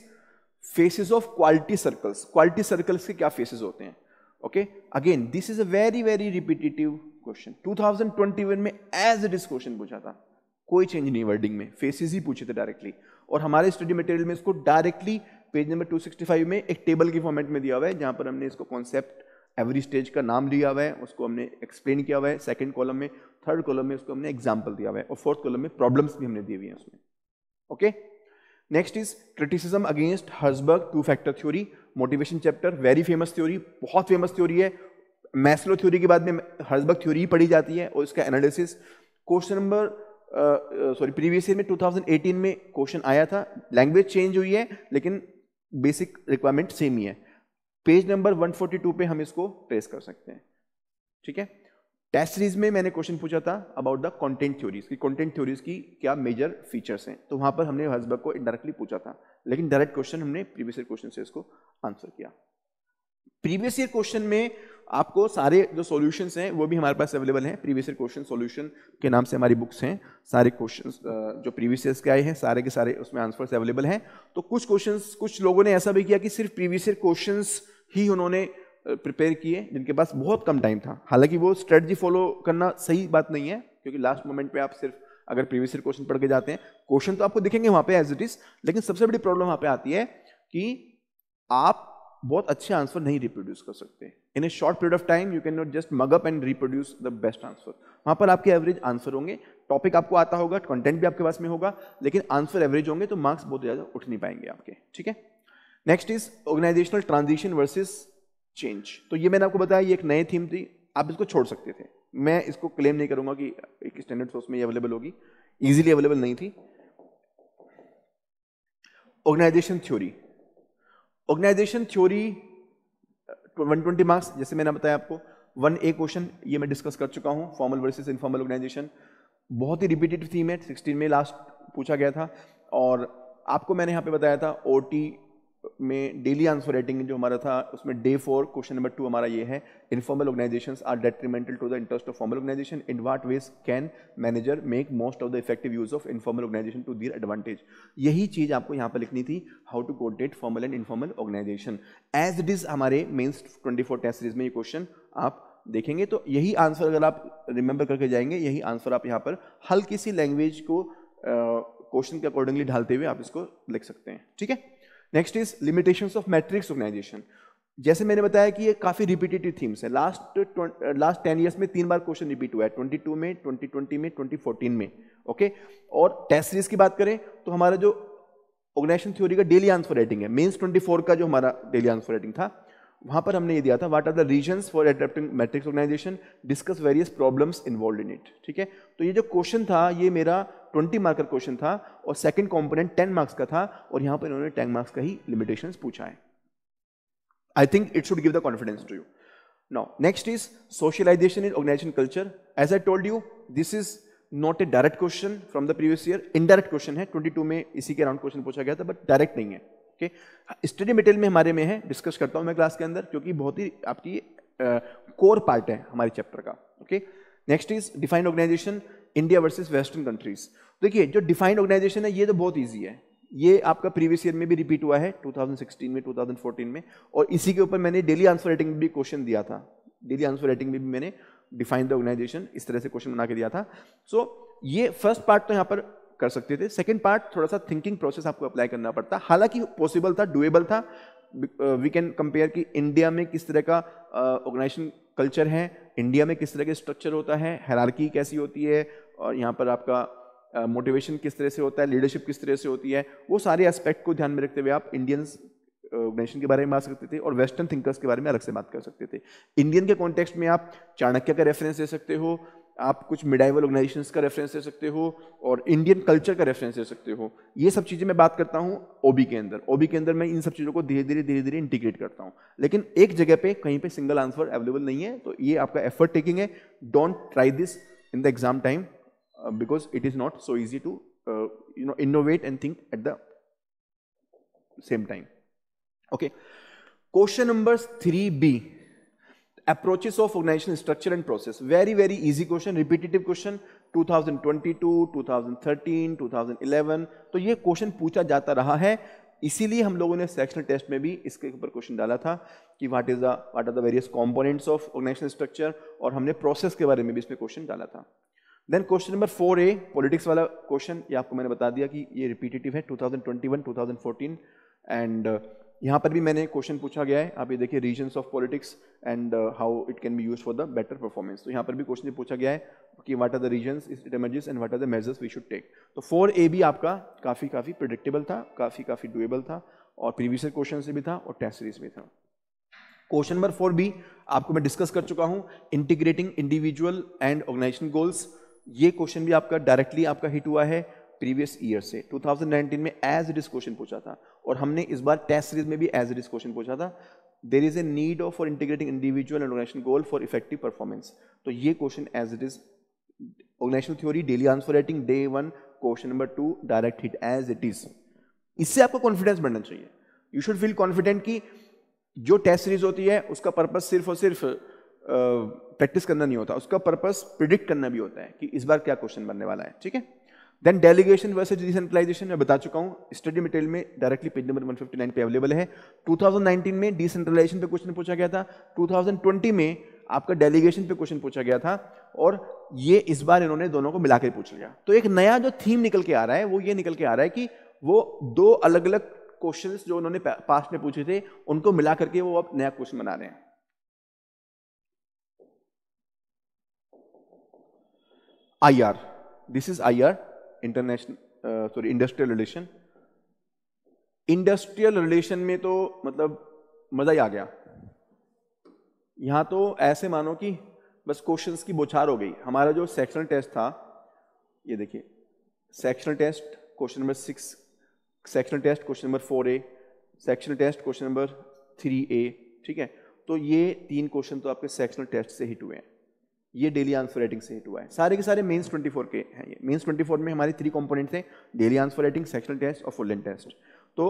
phases of quality circles quality circles के क्या फेसेस होते हैं okay again this is a very very repetitive question 2021 में एज इट इज क्वेश्चन पूछा था कोई चेंज नहीं वर्डिंग में फेसेस ही पूछे थे डायरेक्टली और हमारे स्टडी मटेरियल में इसको डायरेक्टली पेज नंबर 265 में एक टेबल के फॉर्मेट में दिया हुआ है जहाँ पर हमने इसको कॉन्सेप्ट एवरी स्टेज का नाम लिया हुआ है उसको हमने एक्सप्लेन किया हुआ है सेकेंड कॉलम में थर्ड कॉलम में उसको हमने एग्जाम्पल दिया हुआ है और फोर्थ कॉलम में प्रॉब्लम्स भी हमने दी हुई हैं उसमें okay okay? Next is criticism against Herzberg two factor theory motivation chapter very famous theory बहुत फेमस थ्योरी है मैस्लो थ्योरी के बाद में हर्जबर्ग थ्योरी पढ़ी जाती है और इसका analysis question number sorry previous year में 2018 में क्वेश्चन आया था लैंग्वेज चेंज हुई है लेकिन बेसिक रिक्वायरमेंट सेम ही है पेज नंबर 142 पे हम इसको ट्रेस कर सकते हैं ठीक है टेस्ट सीरीज में मैंने क्वेश्चन पूछा था अबाउट द कंटेंट थ्योरीज की कंटेंट थ्योरीज की क्या मेजर फीचर्स हैं तो वहां पर हमने हजबर्ग को इंडायरेक्टली पूछा था लेकिन डायरेक्ट क्वेश्चन हमने प्रीवियस ईयर क्वेश्चन से इसको आंसर किया प्रीवियस ईयर क्वेश्चन में आपको सारे जो सोल्यूशन हैं वो भी हमारे पास अवेलेबल हैं प्रीवियस ईयर क्वेश्चन सोल्यूशन के नाम से हमारी बुक्स हैं सारे क्वेश्चन जो प्रीवियस ईयर के आए हैं सारे के सारे उसमें आंसर अवेलेबल हैं तो कुछ क्वेश्चन कुछ लोगों ने ऐसा भी किया कि सिर्फ प्रीवियस ईयर क्वेश्चन ही उन्होंने प्रिपेयर किए जिनके पास बहुत कम टाइम था हालांकि वो स्ट्रेटजी फॉलो करना सही बात नहीं है क्योंकि लास्ट मोमेंट पे आप सिर्फ अगर प्रीवियस क्वेश्चन पढ़ के जाते हैं क्वेश्चन तो आपको दिखेंगे वहां पे एज इट इज लेकिन सबसे बड़ी प्रॉब्लम वहां पे आती है कि आप बहुत अच्छे आंसर नहीं रिप्रोड्यूस कर सकते in a short period of time you can not just mug up and reproduce the best answer वहां पर आपके एवरेज आंसर होंगे टॉपिक आपको आता होगा कंटेंट भी आपके पास में होगा लेकिन आंसर एवरेज होंगे तो मार्क्स बहुत ज़्यादा उठ नहीं पाएंगे आपके ठीक है next is organizational transition versus change तो ये मैंने आपको बताया ये एक नई थीम थी आप इसको छोड़ सकते थे मैं इसको क्लेम नहीं करूंगा कि एक स्टैंडर्ड सोर्स में ये अवेलेबल होगी इजीली अवेलेबल नहीं थी organization theory organization theory 120 marks जैसे मैंने बताया आपको वन ए क्वेश्चन ये मैं डिस्कस कर चुका हूँ फॉर्मल वर्सेज इनफॉर्मल ऑर्गेनाइजेशन बहुत ही रिपीटेड थीम है सिक्सटीन में लास्ट पूछा गया था और आपको मैंने यहाँ पे बताया था ओ टी में डेली आंसर राइटिंग जो हमारा था उसमें day four question number two हमारा ये है informal organizations are detrimental to the interest of formal organization in what ways can manager make most of the effective use of informal organization to their advantage यही चीज़ आपको यहाँ पर लिखनी थी हाउ टू कोडेट formal and informal organization as it is हमारे mains twenty four test series में ये क्वेश्चन आप देखेंगे तो यही आंसर अगर आप रिमेंबर करके जाएंगे यही आंसर आप यहाँ पर हल्की सी लैंग्वेज को क्वेश्चन के अकॉर्डिंगली ढालते हुए आप इसको लिख सकते हैं ठीक है next is limitation of matrix organization जैसे मैंने बताया कि ये काफ़ी रिपीटेटिव थीम्स है लास्ट लास्ट टेन ईयर्स में तीन बार क्वेश्चन रिपीट हुआ है ट्वेंटी टू में ट्वेंटी ट्वेंटी में ट्वेंटी फोर्टीन में ओके और टेस्ट सीरीज की बात करें तो हमारा जो ऑर्गेनाइजेशन थ्योरी का डेली आंसर राइटिंग है ट्वेंटी फोर का जो हमारा डेली आंसर राइटिंग था वहां पर हमने ये दिया था what are the reason for adapting matrix organization discuss various problems involve in it ठीक है तो ये जो क्वेश्चन था ये मेरा 20 मार्क का क्वेश्चन था और सेकंड कंपोनेंट 10 मार्क्स का था और यहां पर इन्होंने 10 मार्क्स का ही लिमिटेशंस पूछा है I think it should give the confidence to you now next is socialization in organization culture as I told you this is not a direct question from the previous year indirect question है. 22 में इसी के अराउंड क्वेश्चन पूछा गया था, बट डायरेक्ट नहीं है. ओके स्टडी मटेरियल में हमारे में है डिस्कस करता हूँ मैं क्लास के अंदर क्योंकि बहुत ही आपकी कोर पार्ट है हमारे चैप्टर का okay next is defined organization India versus western countries देखिए जो डिफाइंड ऑर्गेनाइजेशन है ये तो बहुत ईजी है ये आपका प्रीवियस ईयर में भी रिपीट हुआ है 2016 में 2014 में और इसी के ऊपर मैंने डेली आंसर राइटिंग में भी क्वेश्चन दिया था डेली आंसर राइटिंग में भी मैंने डिफाइन द ऑर्गेनाइजेशन इस तरह से क्वेश्चन बना के दिया था सो so, ये फर्स्ट पार्ट तो यहाँ पर कर सकते थे सेकेंड पार्ट थोड़ा सा थिंकिंग प्रोसेस आपको अप्लाई करना पड़ता हालांकि पॉसिबल था डुएबल था वी कैन कंपेयर कि इंडिया में किस तरह का ऑर्गेनाइजेशन uh, कल्चर है इंडिया में किस तरह के स्ट्रक्चर होता है हैरारकी कैसी होती है और यहाँ पर आपका मोटिवेशन uh, किस तरह से होता है लीडरशिप किस तरह से होती है वो सारे एस्पेक्ट को ध्यान में रखते हुए आप इंडियंस ऑर्गेनाइजेशन uh, के बारे में बात सकते थे और वेस्टर्न थिंकर्स के बारे में अलग से बात कर सकते थे इंडियन के कॉन्टेक्स्ट में आप चाणक्य का रेफरेंस दे सकते हो आप कुछ मिडाइवल ऑर्गेनाइजेशन का रेफरेंस दे सकते हो और इंडियन कल्चर का रेफरेंस दे सकते हो ये सब चीज़ें मैं बात करता हूँ ओबी के अंदर ओबी के अंदर मैं इन सब चीज़ों को धीरे धीरे धीरे धीरे इंटीग्रेट करता हूँ लेकिन एक जगह पे कहीं पे सिंगल आंसर अवेलेबल नहीं है तो ये आपका एफर्ट टेकिंग है don't try this in the exam time because it is not so easy to you know innovate and think at the same time okay question number three B approaches of organizational structure and process. Very, very easy question, repetitive question, 2022, 2013, 2011. तो ये क्वेश्चन पूछा जाता रहा है इसीलिए हम लोगों ने सेक्शनल टेस्ट में भी इसके ऊपर क्वेश्चन डाला था कि what is the what are the various components of organisation structure और हमने प्रोसेस के बारे में भी इसमें क्वेश्चन डाला था then question number four A politics वाला क्वेश्चन ये आपको मैंने बता दिया कि ये रिपीटेटिव है 2021 2014 एंड यहाँ पर भी मैंने क्वेश्चन पूछा गया है आप ये देखिए reasons of politics and how it can be use for the better performance तो यहाँ पर भी क्वेश्चन पूछा गया है कि what are the reasons it emerges and what are the measures we should take तो फोर ए भी आपका काफ़ी काफ़ी प्रिडिक्टेबल था काफ़ी काफ़ी डुएबल था और प्रीवियस क्वेश्चन से भी था और टेस्ट सीरीज भी था क्वेश्चन नंबर फोर भी आपको मैं डिस्कस कर चुका हूँ integrating individual and organisation goals ये क्वेश्चन भी आपका डायरेक्टली आपका हिट हुआ है प्रीवियस ईयर से 2019 में एज इट इज क्वेश्चन पूछा था और हमने इस बार टेस्ट सीरीज में भी एज इट इज क्वेश्चन पूछा था there is a need of for integrating individual and organisation goal for effective performance तो ये question as it is organisation theory daily answer writing day one question number two direct hit as it is इससे आपको कॉन्फिडेंस बढ़ना चाहिए यू शुड फील कॉन्फिडेंट कि जो टेस्ट सीरीज होती है उसका पर्पज सिर्फ और सिर्फ प्रैक्टिस करना नहीं होता उसका पर्पज प्रिडिक्ट करना भी होता है कि इस बार क्या क्वेश्चन बनने वाला है ठीक है देन डेलीगेशन वर्सेज डिसेंट्रलाइजेशन मैं बता चुका हूँ स्टडी मटेरियल में डायरेक्टली पेज नंबर 159 पे अवेलेबल है 2019 में डिसेंट्रलाइजेशन पे क्वेश्चन पूछा गया था 2020 में आपका डेलीगेशन पे क्वेश्चन पूछा गया था और ये इस बार इन्होंने दोनों को मिलाकर पूछ लिया तो एक नया जो थीम निकल के आ रहा है वो ये निकल के आ रहा है कि वो दो अलग अलग क्वेश्चन जो उन्होंने पास्ट में पूछे थे उनको मिला करके वो अब नया क्वेश्चन बना रहे हैं I R this is I R international sorry industrial relation industrial relation में तो मतलब मज़ा ही आ गया यहां तो ऐसे मानो कि बस क्वेश्चंस की बोछार हो गई हमारा जो सेक्शनल टेस्ट था ये देखिए sectional test question number six sectional test question number four A sectional test question number three A ठीक है तो ये तीन क्वेश्चन तो आपके सेक्शनल टेस्ट से हिट हुए हैं ये डेली आंसर राइटिंग से हिट हुआ है सारे के सारे मेंस 24 के हैं ये मेंस 24 में हमारे थ्री कंपोनेंट थे daily answer writing sectional test और फुल लेंथ टेस्ट तो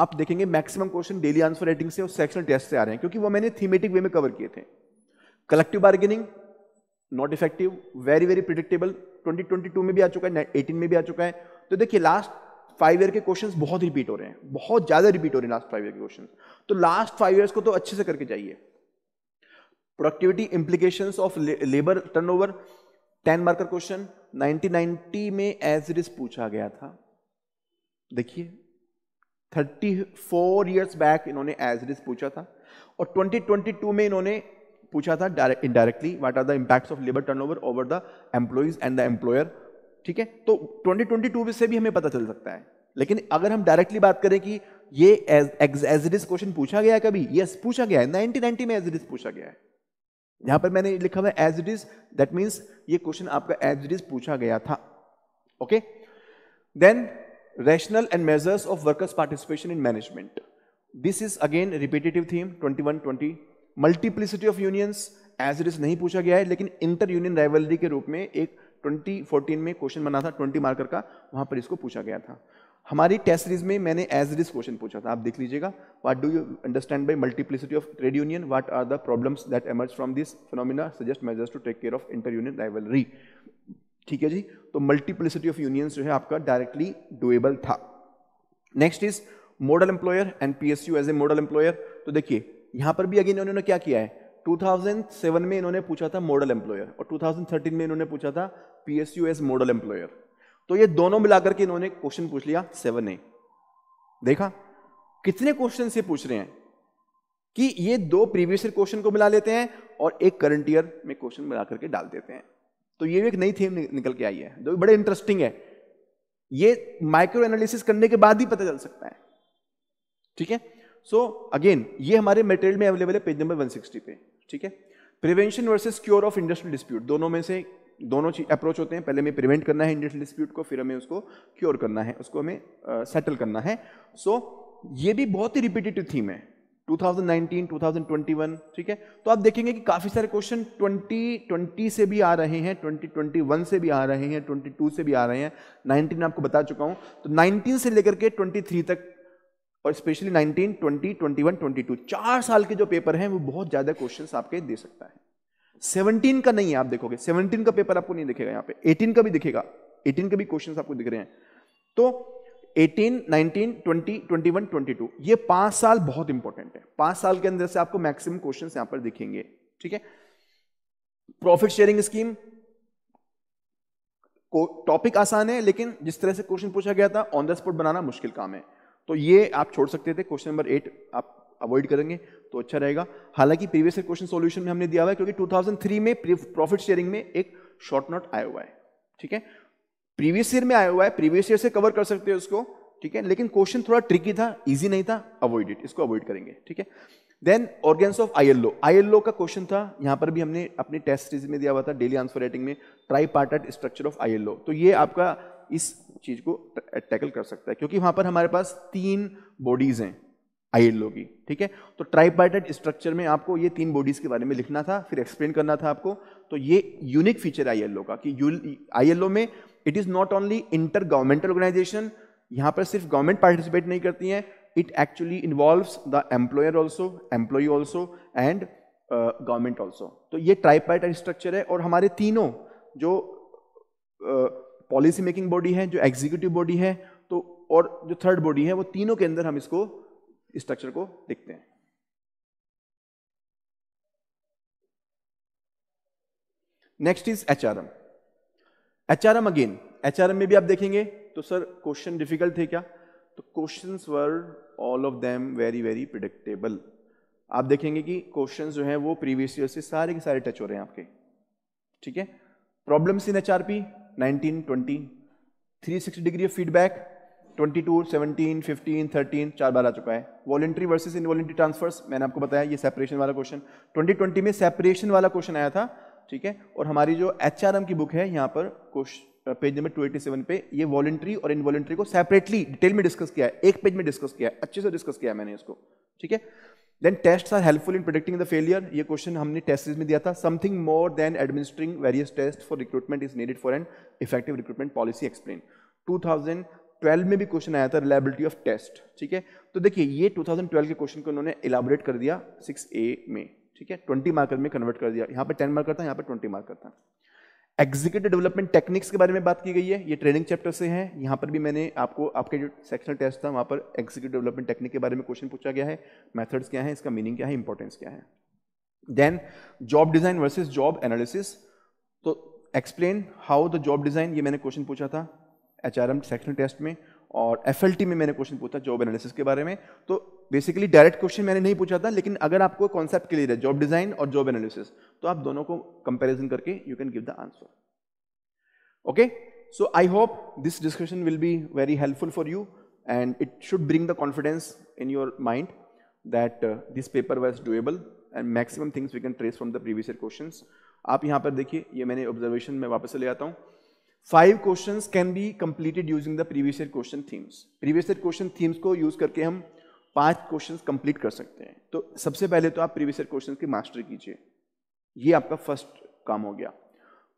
आप देखेंगे maximum question daily answer writing से और सेक्शनल टेस्ट से आ रहे हैं क्योंकि वो मैंने थीमेटिक वे में कवर किए थे collective bargaining not effective very very predictable twenty में भी आ चुका है एटीन में भी आ चुका है तो देखिए लास्ट फाइव ईयर के क्वेश्चन बहुत रिपीट हो रहे हैं बहुत ज़्यादा रिपीट हो रहे हैं लास्ट फाइव ईयर के क्वेश्चन तो लास्ट फाइव ईयर्स को तो अच्छे से करके जाइए productivity implication of labour turn over ten marker question 1990 में एज इट इज पूछा गया था देखिए 34 ईयर्स बैक इन्होंने एज इट इज पूछा था और 2022 में इन्होंने पूछा था direct indirectly what are the impact of labour turn over over the employees and the employer ठीक है तो 2022 से भी हमें पता चल सकता है लेकिन अगर हम डायरेक्टली बात करें कि ये एज इट इज क्वेश्चन पूछा गया है कभी यस yes, पूछा गया है 1990 में एज इट इज पूछा गया है यहां पर मैंने लिखा हुआ as it is that means ये क्वेश्चन आपका एज इट इज पूछा गया था okay then rational and measures of workers participation in management this is again repetitive theme 21 20 multiplicity of unions as it is नहीं पूछा गया है लेकिन इंटर यूनियन राइवलरी के रूप में एक 2014 में क्वेश्चन बना था 20 मार्कर का वहां पर इसको पूछा गया था हमारी टेस्ट सीरीज में मैंने एज इज क्वेश्चन पूछा था आप देख लीजिएगा what do you understand by multiplicity of trade union what are the problems that emerge from this phenomena suggest measures to take care of inter union rivalry ठीक है जी तो मल्टीप्लिसिटी ऑफ यूनियंस जो है आपका डायरेक्टली डुएबल था next is model employer and you as a model employer तो देखिए यहाँ पर भी अगेन इन्होंने क्या किया है 2007 में इन्होंने पूछा था मॉडल एम्प्लॉयर और 2013 में इन्होंने पूछा था पीएसयू एज मॉडल एम्प्लॉयर तो ये दोनों मिलाकर के इन्होंने क्वेश्चन पूछ लिया सेवन ए देखा कितने क्वेश्चन से पूछ रहे हैं कि ये दो प्रीवियस ईयर क्वेश्चन को मिला लेते हैं और एक करंट ईयर में क्वेश्चन मिला करके डाल देते हैं तो ये भी एक नई थीम निकल के आई है जो तो बड़े इंटरेस्टिंग है ये माइक्रो एनालिसिस करने के बाद ही पता चल सकता है ठीक है सो अगेन ये हमारे मेटेरियल में अवेलेबल है पेज नंबर 160 पे ठीक है prevention versus cure of industrial dispute दोनों में से दोनों चीज अप्रोच होते हैं पहले हमें प्रिवेंट करना है इंडियन डिस्प्यूट को फिर हमें उसको क्योर करना है उसको हमें सेटल uh, करना है सो so, ये भी बहुत ही रिपीटेटिव थीम है 2019, 2021 ठीक है तो आप देखेंगे कि काफ़ी सारे क्वेश्चन 2020 से भी आ रहे हैं 2021 से भी आ रहे हैं 22 से भी आ रहे हैं 19 आपको बता चुका हूँ तो 19 से लेकर के 23 तक और स्पेशली 19, 20, 21, 22 चार साल के जो पेपर हैं वो बहुत ज़्यादा क्वेश्चंस आपके दे सकता है 17 का नहीं है आप देखोगे 17 का पेपर आपको नहीं दिखेगा यहाँ पे 18 का भी दिखेगा 18 के भी क्वेश्चन आपको दिख रहे हैं तो 18, 19, 20, 21, 22 ये पांच साल बहुत इंपॉर्टेंट है पांच साल के अंदर से आपको मैक्सिमम क्वेश्चन यहां पर दिखेंगे ठीक है प्रॉफिट शेयरिंग स्कीम को टॉपिक आसान है लेकिन जिस तरह से क्वेश्चन पूछा गया था ऑन द स्पॉट बनाना मुश्किल काम है तो ये आप छोड़ सकते थे क्वेश्चन नंबर एट आप अवॉइड करेंगे तो अच्छा रहेगा हालांकि प्रीवियस क्वेश्चन सॉल्यूशन में हमने दिया हुआ है क्योंकि 2003 में प्रॉफिट शेयरिंग में एक शॉर्ट नोट आया हुआ है ठीक है प्रीवियस ईयर में आया हुआ है प्रीवियस ईयर से कवर कर सकते हैं उसको ठीक है लेकिन क्वेश्चन थोड़ा ट्रिकी था इजी नहीं था अवॉइड इट इसको अवॉइड करेंगे ठीक है then organs of I I ILO का क्वेश्चन था यहाँ पर भी हमने अपने टेस्ट सीरीज में दिया हुआ था डेली आंसर राइटिंग में tripartite structure of ILO तो ये आपका इस चीज को टैकल कर सकता है क्योंकि वहां पर हमारे पास तीन बॉडीज हैं आयन की ठीक है तो ट्राइपार्टेड स्ट्रक्चर में आपको ये तीन बॉडीज़ के बारे में लिखना था फिर एक्सप्लेन करना था आपको तो ये यूनिक फीचर आई का कि आई में it is not only inter governmental organisation यहाँ पर सिर्फ गवर्नमेंट पार्टिसिपेट नहीं करती है it actually involves the employer also employ also and government also तो ये ट्राइपार्ट स्ट्रक्चर है और हमारे तीनों जो पॉलिसी मेकिंग बॉडी है जो एग्जीक्यूटिव बॉडी है तो और जो थर्ड बॉडी है वो तीनों के अंदर हम इसको स्ट्रक्चर को देखते हैं next is H R M H R M again H R M में भी आप देखेंगे तो सर क्वेश्चन डिफिकल्ट थे क्या तो question were all of them very very predictable आप देखेंगे कि क्वेश्चन जो हैं वो प्रीवियस ईयर से सारे के सारे टच हो रहे हैं आपके ठीक है problems in HRP R P nineteen twenty three sixty degree of feedback twenty two seventeen fifteen thirteen चार बार आ चुका है वॉलेंट्री इन वॉलेंट्री ट्रांसफर्स मैंने आपको बताया ये सेपरेशन वाला क्वेश्चन ट्वेंटी ट्वेंटी में सेपरेशन वाला क्वेश्चन आया था ठीक है और हमारी जो एच की बुक है यहाँ पर page number two eighty seven पे ये वॉलेंट्री और इनवॉलेंट्री को सेपरेटली डिटेल में डिस्कस किया है एक पेज में डिस्कस किया है अच्छे से डिस्कस किया है मैंने इसको ठीक है then test are helpful in predicting the failure ये क्वेश्चन हमने टेस्ट में दिया था something more than administering various test for recruitment is needed for an effective recruitment policy explain 2000 2012 में भी क्वेश्चन आया था रिलायबिलिटी ऑफ टेस्ट ठीक है तो देखिए ये 2012 के क्वेश्चन को उन्होंने इलाबोरेट कर दिया सिक्स ए में ठीक है ट्वेंटी मार्कर में कन्वर्ट कर दिया यहाँ पर टेन मार्कर था यहाँ पर ट्वेंटी मार्कर था एग्जीक्यूटिव डेवलपमेंट टेक्निक्स के बारे में बात की गई है ये ट्रेनिंग चैप्टर से है यहाँ पर भी मैंने आपको आपके जो सेक्शनल टेस्ट था वहाँ पर एग्जीक्यूटिव डेवलपमेंट टेक्निक के बारे में क्वेश्चन पूछा गया है मैथड्स क्या है इसका मीनिंग क्या है इंपॉर्टेंस क्या है then job design versus job analysis तो explain how the job design ये मैंने क्वेश्चन पूछा था H R M sectional test में और एफ में मैंने क्वेश्चन पूछा जॉब एनालिसिस के बारे में तो बेसिकली डायरेक्ट क्वेश्चन मैंने नहीं पूछा था लेकिन अगर आपको कॉन्सेप्ट क्लियर है जॉब डिज़ाइन और जॉब एनालिसिस तो आप दोनों को कंपेरिजन करके you can give the answer okay so I hope this discussion will be very helpful for you and it should bring the confidence in your mind that this paper was doable and maximum things we can trace from the previous question आप यहाँ पर देखिए ये मैंने ऑब्जर्वेशन में वापस ले आता हूँ five question can be completed using the previous year question themes previous year question themes को यूज करके हम पांच क्वेश्चन कंप्लीट कर सकते हैं तो सबसे पहले तो आप प्रीवियस ईयर क्वेश्चन की मास्टर कीजिए ये आपका फर्स्ट काम हो गया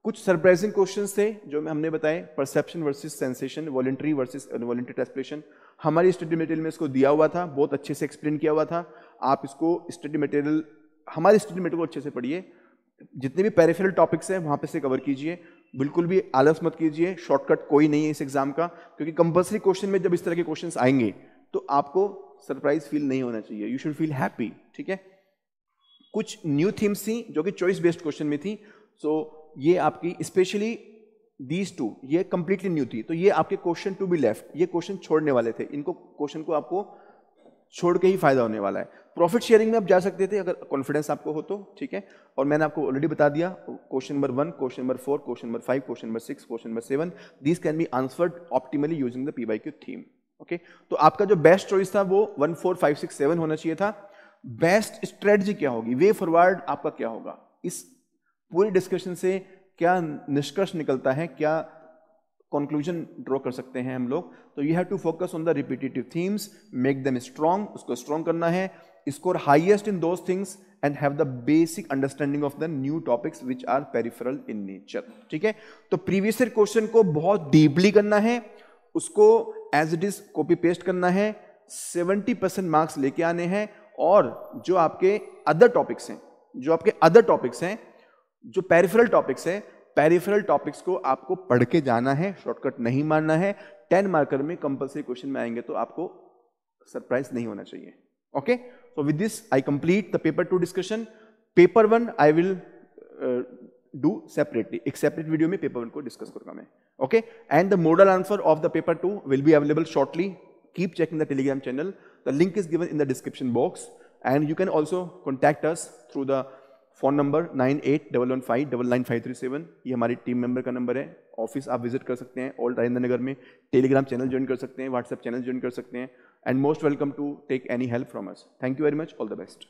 कुछ सरप्राइजिंग क्वेश्चन थे जो हमने बताए perception versus sensation voluntary versus voluntary ट्रांसप्रेशन हमारी स्टडी मटेरियल में इसको दिया हुआ था बहुत अच्छे से एक्सप्लेन किया हुआ था आप इसको स्टडी मटेरियल हमारे स्टडी मटेरियल को अच्छे से पढ़िए जितने भी पेरिफेरल टॉपिक्स हैं वहाँ पे से कवर कीजिए बिल्कुल भी आलस मत कीजिए शॉर्टकट कोई नहीं है इस एग्ज़ाम का क्योंकि कंपलसरी क्वेश्चन में जब इस तरह के क्वेश्चंस आएंगे तो आपको सरप्राइज फील नहीं होना चाहिए यू शुड फील हैप्पी ठीक है कुछ न्यू थीम्स थी जो कि चॉइस बेस्ड क्वेश्चन में थी सो so, ये आपकी स्पेशली दीज टू ये कंप्लीटली न्यू थी तो ये आपके क्वेश्चन टू बी लेफ्ट ये क्वेश्चन छोड़ने वाले थे इनको क्वेश्चन को आपको छोड़ के ही फायदा होने वाला है प्रॉफिट शेयरिंग में आप जा सकते थे अगर कॉन्फिडेंस आपको हो तो ठीक है और मैंने आपको ऑलरेडी बता दिया question number one question number four question number five question number six question number seven this can be answered optimally using the P Y Q theme okay तो आपका जो बेस्ट चॉइस था वो one four five six seven होना चाहिए था बेस्ट स्ट्रेटजी क्या होगी वे फॉरवर्ड आपका क्या होगा इस पूरी डिस्कशन से क्या निष्कर्ष निकलता है क्या कंक्लूजन ड्रॉ कर सकते हैं हम लोग तो you have to focus on the repetitive themes make them strong उसको स्ट्रांग करना है score highest in those things and have the basic understanding of the new topics which are peripheral in nature ठीक है तो प्रीवियस ईयर क्वेश्चन को बहुत डीपली करना है उसको as it is copy paste करना है 70 परसेंट मार्क्स लेके आने हैं और जो आपके अदर टॉपिक्स हैं जो आपके अदर टॉपिक्स हैं जो पेरिफरल टॉपिक्स हैं पेरिफरल टॉपिक्स को आपको पढ़ के जाना है शॉर्टकट नहीं मारना है टेन मार्कर में कंपल्सरी क्वेश्चन में आएंगे तो आपको सरप्राइज नहीं होना चाहिए okay okay? So with this, I complete the paper 2 discussion. Paper one I will do separately एक सेपरेट वीडियो में पेपर वन को डिस्कस करूंगा main okay and the modal answer of the paper two will be available shortly keep checking the Telegram channel the link is given in the description box and you can also contact us through the phone number nine eight double one five double nine five three seven ये हमारी टीम मेंबर का नंबर है ऑफिस आप विजिट कर सकते हैं ओल्ड राजेंद्र नगर में टेलीग्राम चैनल ज्वाइन कर सकते हैं व्हाट्सएप चैनल ज्वाइन कर सकते हैं and most welcome to take any help from us. Thank you very much. All the best.